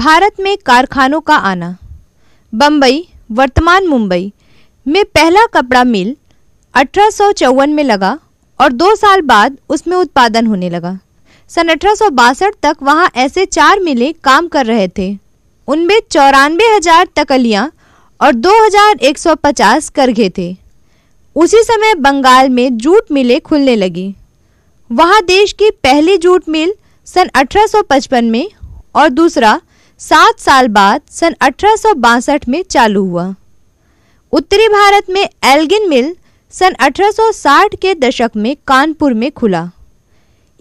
भारत में कारखानों का आना बम्बई वर्तमान मुंबई में पहला कपड़ा मिल अठारह में लगा और दो साल बाद उसमें उत्पादन होने लगा सन अठारह तक वहाँ ऐसे चार मिले काम कर रहे थे उनमें चौरानवे हजार तकलियाँ और 2150 करघे थे उसी समय बंगाल में जूट मिलें खुलने लगी वहाँ देश की पहली जूट मिल सन 1855 में और दूसरा सात साल बाद सन अठारह में चालू हुआ उत्तरी भारत में एल्गिन मिल सन 1860 के दशक में कानपुर में खुला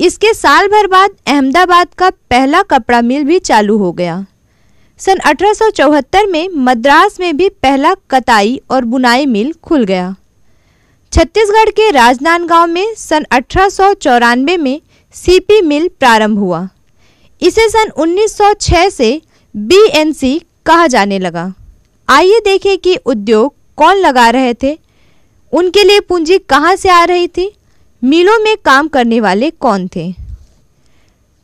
इसके साल भर बाद अहमदाबाद का पहला कपड़ा मिल भी चालू हो गया सन 1874 में मद्रास में भी पहला कताई और बुनाई मिल खुल गया छत्तीसगढ़ के राजनांदगांव में सन अठारह में सीपी मिल प्रारंभ हुआ इसे सन 1906 से बीएनसी कहा जाने लगा आइए देखें कि उद्योग कौन लगा रहे थे उनके लिए पूंजी कहाँ से आ रही थी मिलों में काम करने वाले कौन थे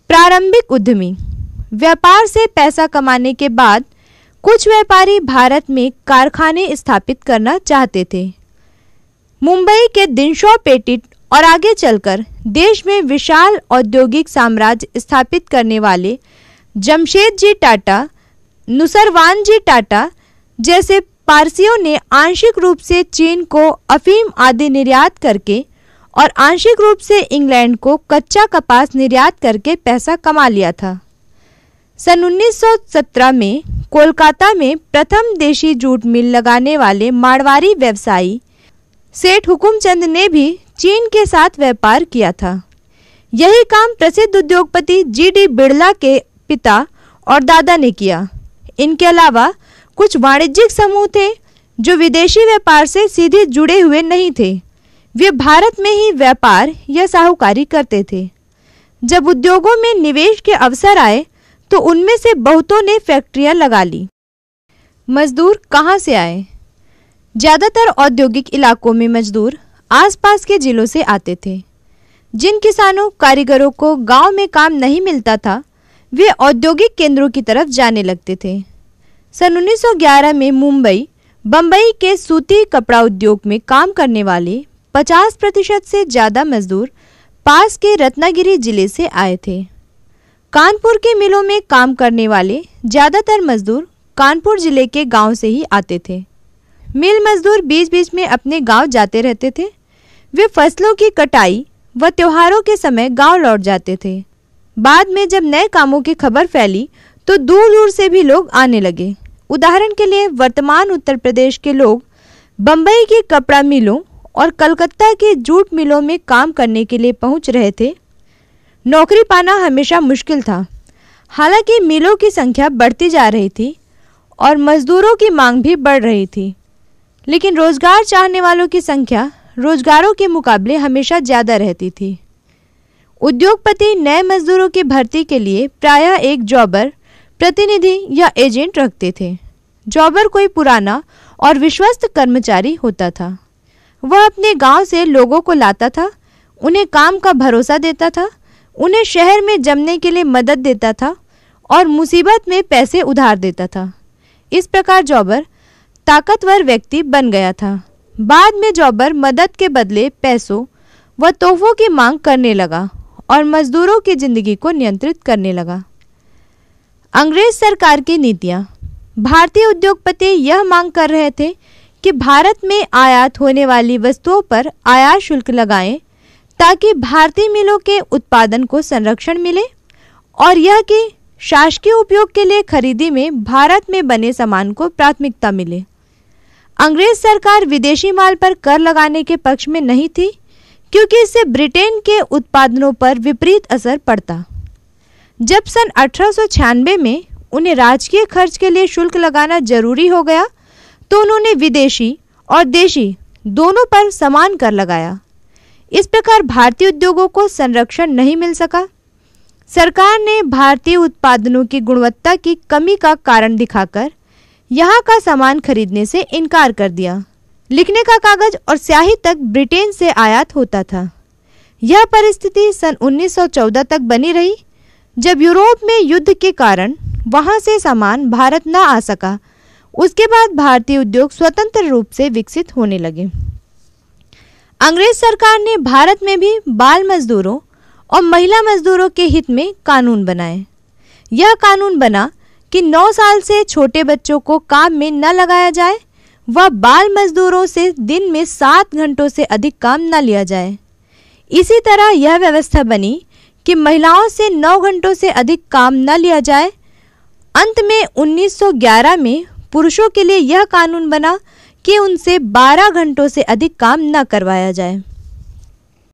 प्रारंभिक उद्यमी व्यापार से पैसा कमाने के बाद कुछ व्यापारी भारत में कारखाने स्थापित करना चाहते थे मुंबई के दिनशो पेटिट और आगे चलकर देश में विशाल औद्योगिक साम्राज्य स्थापित करने वाले जमशेद जी टाटा नुसरवान जी टाटा जैसे पारसियों ने आंशिक रूप से चीन को अफीम आदि निर्यात करके और आंशिक रूप से इंग्लैंड को कच्चा कपास निर्यात करके पैसा कमा लिया था सन 1917 में कोलकाता में प्रथम देशी जूट मिल लगाने वाले मारवाड़ी व्यवसायी सेठ हुकुमचंद ने भी चीन के साथ व्यापार किया था यही काम प्रसिद्ध उद्योगपति जी डी बिड़ला के पिता और दादा ने किया इनके अलावा कुछ वाणिज्यिक समूह थे जो विदेशी व्यापार से सीधे जुड़े हुए नहीं थे वे भारत में ही व्यापार या साहूकारी करते थे जब उद्योगों में निवेश के अवसर आए तो उनमें से बहुतों ने फैक्ट्रियां लगा ली मजदूर कहाँ से आए ज़्यादातर औद्योगिक इलाकों में मजदूर आसपास के जिलों से आते थे जिन किसानों कारीगरों को गांव में काम नहीं मिलता था वे औद्योगिक केंद्रों की तरफ जाने लगते थे सन 1911 में मुंबई बम्बई के सूती कपड़ा उद्योग में काम करने वाले 50 प्रतिशत से ज़्यादा मजदूर पास के रत्नागिरी जिले से आए थे कानपुर के मिलों में काम करने वाले ज़्यादातर मजदूर कानपुर जिले के गांव से ही आते थे मिल मजदूर बीच बीच में अपने गांव जाते रहते थे वे फसलों की कटाई व त्योहारों के समय गांव लौट जाते थे बाद में जब नए कामों की खबर फैली तो दूर दूर से भी लोग आने लगे उदाहरण के लिए वर्तमान उत्तर प्रदेश के लोग बम्बई की कपड़ा मिलों और कलकत्ता के जूट मिलों में काम करने के लिए पहुंच रहे थे नौकरी पाना हमेशा मुश्किल था हालांकि मिलों की संख्या बढ़ती जा रही थी और मजदूरों की मांग भी बढ़ रही थी लेकिन रोज़गार चाहने वालों की संख्या रोज़गारों के मुकाबले हमेशा ज़्यादा रहती थी उद्योगपति नए मजदूरों की भर्ती के लिए प्रायः एक जॉबर प्रतिनिधि या एजेंट रखते थे जॉबर कोई पुराना और विश्वस्त कर्मचारी होता था वह अपने गांव से लोगों को लाता था उन्हें काम का भरोसा देता था उन्हें शहर में जमने के लिए मदद देता था और मुसीबत में पैसे उधार देता था इस प्रकार जॉबर ताकतवर व्यक्ति बन गया था बाद में जॉबर मदद के बदले पैसों व तोहफों की मांग करने लगा और मजदूरों की ज़िंदगी को नियंत्रित करने लगा अंग्रेज सरकार की नीतियां भारतीय उद्योगपति यह मांग कर रहे थे कि भारत में आयात होने वाली वस्तुओं पर आयात शुल्क लगाएं ताकि भारतीय मिलों के उत्पादन को संरक्षण मिले और यह कि शासकीय उपयोग के लिए खरीदी में भारत में बने सामान को प्राथमिकता मिले अंग्रेज सरकार विदेशी माल पर कर लगाने के पक्ष में नहीं थी क्योंकि इससे ब्रिटेन के उत्पादनों पर विपरीत असर पड़ता जब सन अठारह में उन्हें राजकीय खर्च के लिए शुल्क लगाना जरूरी हो गया तो उन्होंने विदेशी और देशी दोनों पर समान कर लगाया इस प्रकार भारतीय उद्योगों को संरक्षण नहीं मिल सका सरकार ने भारतीय उत्पादनों की गुणवत्ता की कमी का कारण दिखाकर यहाँ का सामान खरीदने से इनकार कर दिया लिखने का कागज और स्याही तक ब्रिटेन से आयात होता था यह परिस्थिति सन 1914 तक बनी रही जब यूरोप में युद्ध के कारण वहां से सामान भारत न आ सका उसके बाद भारतीय उद्योग स्वतंत्र रूप से विकसित होने लगे अंग्रेज सरकार ने भारत में भी बाल मजदूरों और महिला मजदूरों के हित में कानून बनाए यह कानून बना कि 9 साल से छोटे बच्चों को काम में न लगाया जाए व बाल मजदूरों से दिन में सात घंटों से अधिक काम न लिया जाए इसी तरह यह व्यवस्था बनी कि महिलाओं से नौ घंटों से अधिक काम न लिया जाए अंत में 1911 में पुरुषों के लिए यह कानून बना कि उनसे 12 घंटों से अधिक काम न करवाया जाए